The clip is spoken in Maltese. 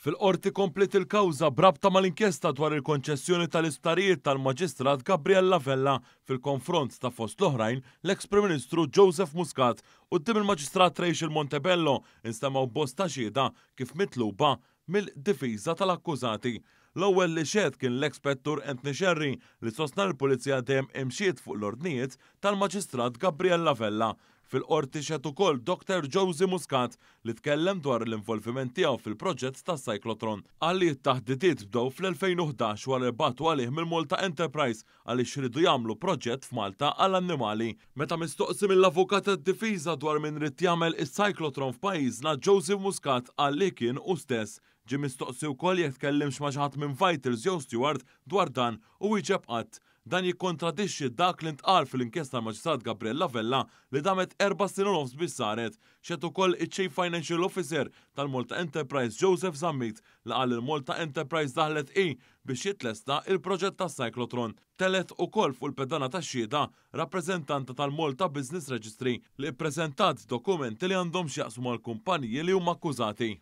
Fil-qorti komplet il-kawza brabta mal-inkjesta dwar il-konċessjoni tal-isptarijiet tal-Maġistrat Gabriella Vella fil-konfront ta' fost l-oħrajn l-eks-Prim Ministru Joseph Muscat u d-dim il-Maġistrat Rejx il-Montebello instamaw bosta xieda kif mitluba mill-difiża tal-akkużati. L-ewwel li xed kien l pettur Anthony Sherry li sostna l-Pulizija dejjem imxiet fuq l-ordnijiet tal-Maġistrat Gabriella Vella fil-qorti xed ukoll Dr. Josie Muscat li tkellem dwar l-involviment tiegħu fil-proġett tas cyclotron Għalli t-taħdidiet bdew fl-2011 wara batu għalih mill-Malta Enterprise għaliex xridu jagħmlu proġett f'Malta għall-annimali. Meta mistoqsim l-avukat tad difiza dwar min rid jagħmel is-cyclotron f'pajjiżna Joseph Muscat għalli kien u stess ġi mistoqsi wkoll jekk tkellimx ma' ħadd minn Vitals jew Stewart dwar dan u wieġeb qatt Dan jikkontradixxi dak li ntqal fil-inkjesta tal-Maġistrat Gabriella Vella li damet erba' sinonofs u nofs biss saret, xed ukoll iċ-Chief Financial Officer tal-Malta Enterprise Joseph Zammit li qal il-Malta Enterprise daħlet i biex jitlesta il-proġett ta' Cyclotron. Telet u koll fuq il-pedana ta' xieda rappreżentanta tal-Malta Business Registry li ppreżentat dokumenti li għandhom xjaqsmu għal kumpanji li huma akkużati.